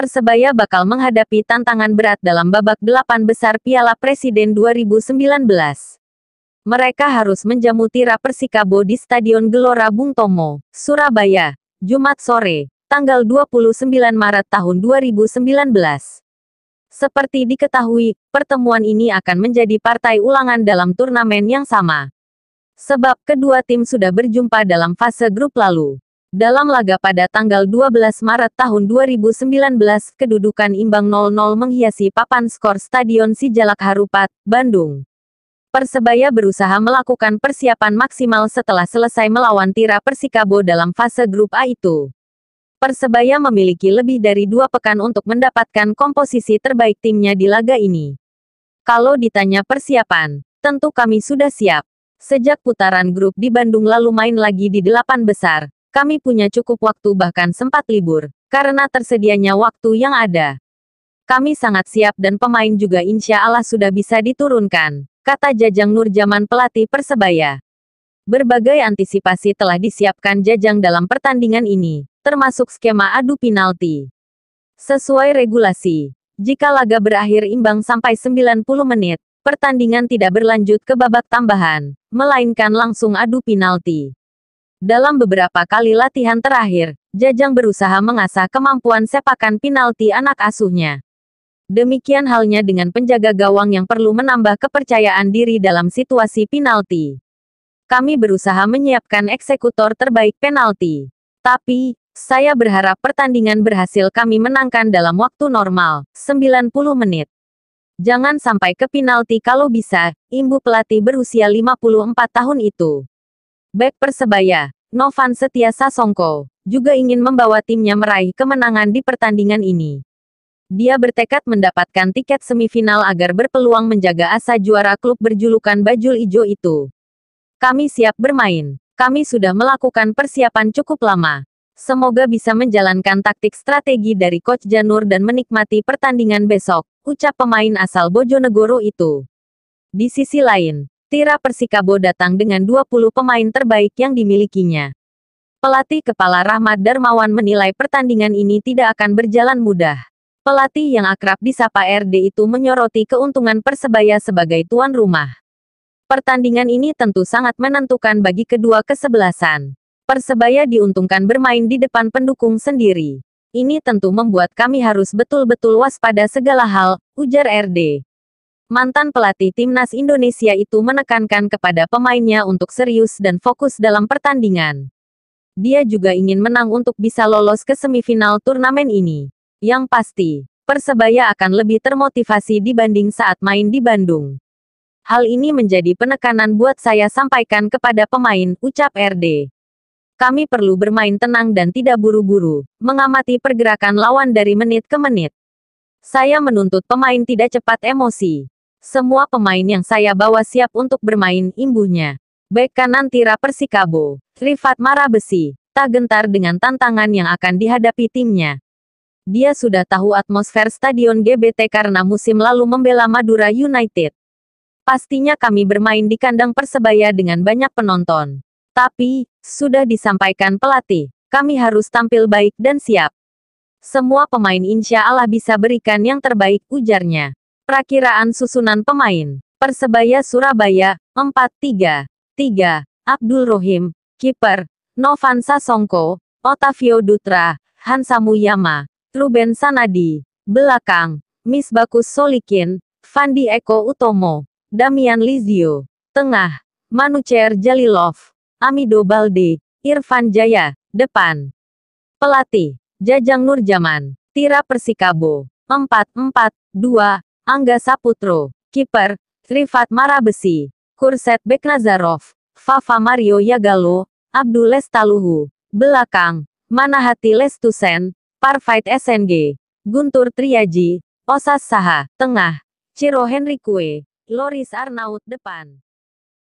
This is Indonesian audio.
Persebaya bakal menghadapi tantangan berat dalam babak delapan besar Piala Presiden 2019. Mereka harus menjamu Tira Persikabo di Stadion Gelora Bung Tomo, Surabaya, Jumat sore, tanggal 29 Maret tahun 2019. Seperti diketahui, pertemuan ini akan menjadi partai ulangan dalam turnamen yang sama. Sebab kedua tim sudah berjumpa dalam fase grup lalu. Dalam laga pada tanggal 12 Maret tahun 2019, kedudukan imbang 0-0 menghiasi papan skor Stadion Sijalak Harupat, Bandung. Persebaya berusaha melakukan persiapan maksimal setelah selesai melawan Tira Persikabo dalam fase grup A itu. Persebaya memiliki lebih dari dua pekan untuk mendapatkan komposisi terbaik timnya di laga ini. Kalau ditanya persiapan, tentu kami sudah siap. Sejak putaran grup di Bandung lalu main lagi di delapan besar, kami punya cukup waktu bahkan sempat libur, karena tersedianya waktu yang ada. Kami sangat siap dan pemain juga insya Allah sudah bisa diturunkan, kata Jajang Nurjaman pelatih Persebaya. Berbagai antisipasi telah disiapkan Jajang dalam pertandingan ini, termasuk skema adu penalti. Sesuai regulasi, jika laga berakhir imbang sampai 90 menit, pertandingan tidak berlanjut ke babak tambahan, melainkan langsung adu penalti. Dalam beberapa kali latihan terakhir, Jajang berusaha mengasah kemampuan sepakan penalti anak asuhnya. Demikian halnya dengan penjaga gawang yang perlu menambah kepercayaan diri dalam situasi penalti. Kami berusaha menyiapkan eksekutor terbaik penalti. Tapi, saya berharap pertandingan berhasil kami menangkan dalam waktu normal, 90 menit. Jangan sampai ke penalti kalau bisa, imbu pelatih berusia 54 tahun itu. Back Persebaya, Novan Setia Sasongko, juga ingin membawa timnya meraih kemenangan di pertandingan ini. Dia bertekad mendapatkan tiket semifinal agar berpeluang menjaga asa juara klub berjulukan Bajul Ijo itu. Kami siap bermain. Kami sudah melakukan persiapan cukup lama. Semoga bisa menjalankan taktik strategi dari Coach Janur dan menikmati pertandingan besok, ucap pemain asal Bojonegoro itu. Di sisi lain, Tira Persikabo datang dengan 20 pemain terbaik yang dimilikinya. Pelatih Kepala Rahmat Darmawan menilai pertandingan ini tidak akan berjalan mudah. Pelatih yang akrab disapa RD itu menyoroti keuntungan Persebaya sebagai tuan rumah. Pertandingan ini tentu sangat menentukan bagi kedua kesebelasan. Persebaya diuntungkan bermain di depan pendukung sendiri. Ini tentu membuat kami harus betul-betul waspada segala hal, ujar RD mantan pelatih timnas Indonesia itu menekankan kepada pemainnya untuk serius dan fokus dalam pertandingan. Dia juga ingin menang untuk bisa lolos ke semifinal turnamen ini. Yang pasti, Persebaya akan lebih termotivasi dibanding saat main di Bandung. Hal ini menjadi penekanan buat saya sampaikan kepada pemain, ucap RD kami perlu bermain tenang dan tidak buru-buru, mengamati pergerakan lawan dari menit ke menit. Saya menuntut pemain tidak cepat emosi. Semua pemain yang saya bawa siap untuk bermain imbuhnya. Bek kanan Tira Persikabo, Rifat marah besi, tak gentar dengan tantangan yang akan dihadapi timnya. Dia sudah tahu atmosfer Stadion GBT karena musim lalu membela Madura United. Pastinya kami bermain di kandang Persebaya dengan banyak penonton. Tapi, sudah disampaikan pelatih, kami harus tampil baik dan siap. Semua pemain insya Allah bisa berikan yang terbaik ujarnya. Prakiraan susunan pemain. Persebaya Surabaya, 4-3. 3. Abdul Rohim, kiper. Novansa Songko, Otavio Dutra, Hansa Muyama, Ruben Sanadi. Belakang, Misbakus Solikin, Fandi Eko Utomo, Damian Lizio. Tengah, Manucer Jalilov, Amido Balde, Irfan Jaya. Depan. Pelatih, Jajang Nurjaman, Tira Persikabo, 4-4-2, Angga Saputro, kiper, Rifat Marabesi, Kurset Beknazarov, Fafa Mario Yagalo, Abdul Lestaluhu, belakang, Manahati Lestusen, Parfait SNG, Guntur Triaji, Osas Saha, tengah, Ciro Henry Kue, Loris Arnaut depan.